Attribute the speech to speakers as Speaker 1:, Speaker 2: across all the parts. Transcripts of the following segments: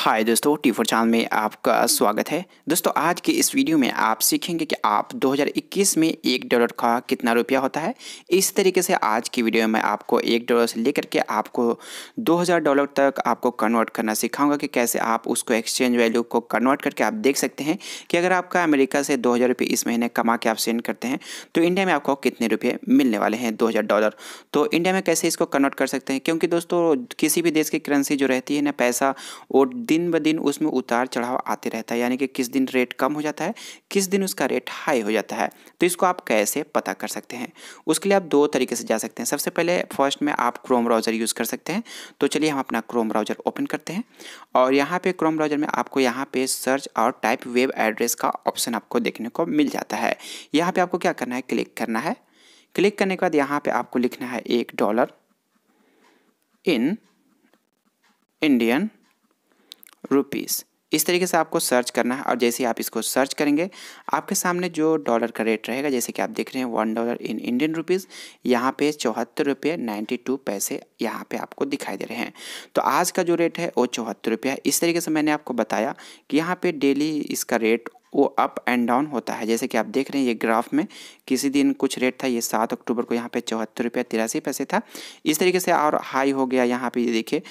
Speaker 1: हाय दोस्तों T four channel में आपका स्वागत है दोस्तों आज के इस वीडियो में आप सीखेंगे कि आप 2021 में एक डॉलर का कितना रुपया होता है इस तरीके से आज की वीडियो में आपको एक डॉलर से लेकर के आपको 2000 डॉलर तक आपको कन्वर्ट करना सिखाऊंगा कि कैसे आप उसको एक्सचेंज वैल्यू को कन्वर्ट करके आप देख सकते हैं कि अगर आपका अमेरिका से दो इस महीने कमा के आप सेंड करते हैं तो इंडिया में आपको कितने रुपये मिलने वाले हैं दो डॉलर तो इंडिया में कैसे इसको कन्वर्ट कर सकते हैं क्योंकि दोस्तों किसी भी देश की करेंसी जो रहती है ना पैसा वो दिन ब दिन उसमें उतार चढ़ाव आते रहता है यानी कि किस दिन रेट कम हो जाता है किस दिन उसका रेट हाई हो जाता है तो इसको आप कैसे पता कर सकते हैं उसके लिए आप दो तरीके से जा सकते हैं सबसे पहले फर्स्ट में आप क्रोम ब्राउज़र यूज़ कर सकते हैं तो चलिए हम अपना क्रोम ब्राउज़र ओपन करते हैं और यहाँ पे क्रोम ब्राउज़र में आपको यहाँ पे सर्च और टाइप वेब एड्रेस का ऑप्शन आपको देखने को मिल जाता है यहाँ पर आपको क्या करना है क्लिक करना है क्लिक करने के बाद यहाँ पर आपको लिखना है एक डॉलर इन इंडियन रुपीज़ इस तरीके से आपको सर्च करना है और जैसे आप इसको सर्च करेंगे आपके सामने जो डॉलर का रेट रहेगा जैसे कि आप देख रहे हैं one dollar in Indian rupees यहाँ पे चौहत्तर रुपये नाइन्टी टू पैसे यहाँ पे आपको दिखाई दे रहे हैं तो आज का जो रेट है वो चौहत्तर रुपये है इस तरीके से मैंने आपको बताया कि यहाँ पे डेली इसका रेट वो अप एंड डाउन होता है जैसे कि आप देख रहे हैं ये ग्राफ में किसी दिन कुछ रेट था ये सात अक्टूबर को यहाँ पे चौहत्तर रुपया तिरासी पैसे था इस तरीके से और हाई हो गया यहाँ पे देखिए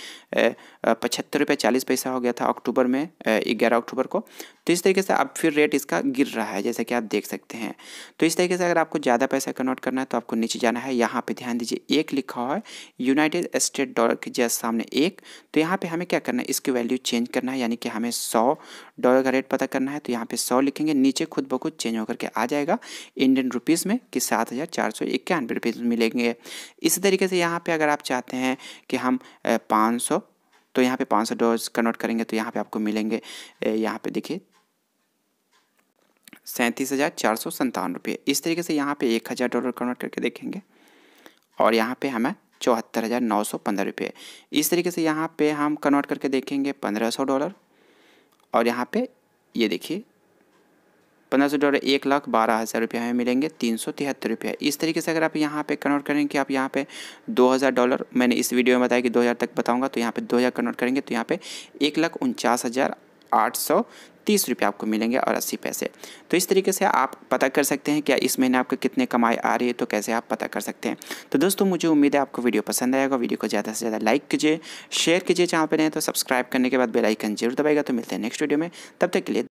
Speaker 1: पचहत्तर रुपये चालीस पैसा हो गया था अक्टूबर में ग्यारह अक्टूबर को तो इस तरीके से अब फिर रेट इसका गिर रहा है जैसे कि आप देख सकते हैं तो इस तरीके से अगर आपको ज़्यादा पैसा कन्वर्ट करना है तो आपको नीचे जाना है यहाँ पर ध्यान दीजिए एक लिखा हुआ है यूनाइटेड स्टेट डॉलर के जैसे सामने एक तो यहाँ पर हमें क्या करना है इसकी वैल्यू चेंज करना है यानी कि हमें सौ डॉलर का रेट पता करना है तो यहाँ पर सौ लिखेंगे नीचे खुद ब खुद चेंज होकर के आ जाएगा इंडियन रुपीज़ में कि सात हज़ार चार सौ इक्यानवे रुपीज़ मिलेंगे इसी तरीके से यहाँ पे अगर आप चाहते हैं कि हम पाँच सौ तो यहाँ पे पाँच सौ डोज कन्वर्ट करेंगे तो यहाँ पे आपको मिलेंगे यहाँ पे देखिए सैंतीस हज़ार चार सौ संतावन रुपये इस तरीके से यहाँ पे एक हज़ार डॉलर कन्वर्ट करके देखेंगे और यहाँ पे हमें चौहत्तर हज़ार नौ सौ पंद्रह रुपये इस तरीके से यहाँ पे हम कन्वर्ट करके देखेंगे पंद्रह सौ डॉलर और यहाँ पे ये देखिए पंद्रह सौ डॉलर एक लाख बारह हज़ार रुपये हमें मिलेंगे तीन सौ तिहत्तर रुपये इस तरीके से अगर आप यहाँ पे कन्वर्ट करेंगे कि आप यहाँ पे दो हज़ार डॉलर मैंने इस वीडियो में बताया कि दो हज़ार तक बताऊँगा तो यहाँ पे दो हज़ार कन्वर्ट करेंगे तो यहाँ पे एक लाख उनचास हज़ार आठ सौ तीस रुपये आपको मिलेंगे और अस्सी पैसे तो इस तरीके से आप पता कर सकते हैं क्या इस महीने आपको कितने कमाई आ रही है तो कैसे आप पता कर सकते हैं तो दोस्तों मुझे उम्मीद है आपको वीडियो पसंद आएगा वीडियो को ज़्यादा से ज़्यादा लाइक कीजिए शेयर कीजिए जहाँ पर नहीं तो सब्सक्राइब करने के बाद बेलाइकन जरूर दबाएगा तो मिलते हैं नेक्स्ट वीडियो में तब तक के लिए